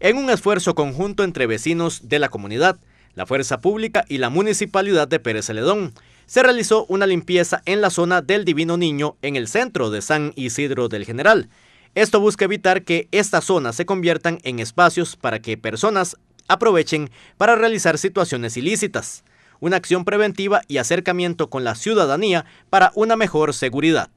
En un esfuerzo conjunto entre vecinos de la comunidad, la Fuerza Pública y la Municipalidad de Pérez Celedón, se realizó una limpieza en la zona del Divino Niño en el centro de San Isidro del General. Esto busca evitar que estas zonas se conviertan en espacios para que personas aprovechen para realizar situaciones ilícitas, una acción preventiva y acercamiento con la ciudadanía para una mejor seguridad.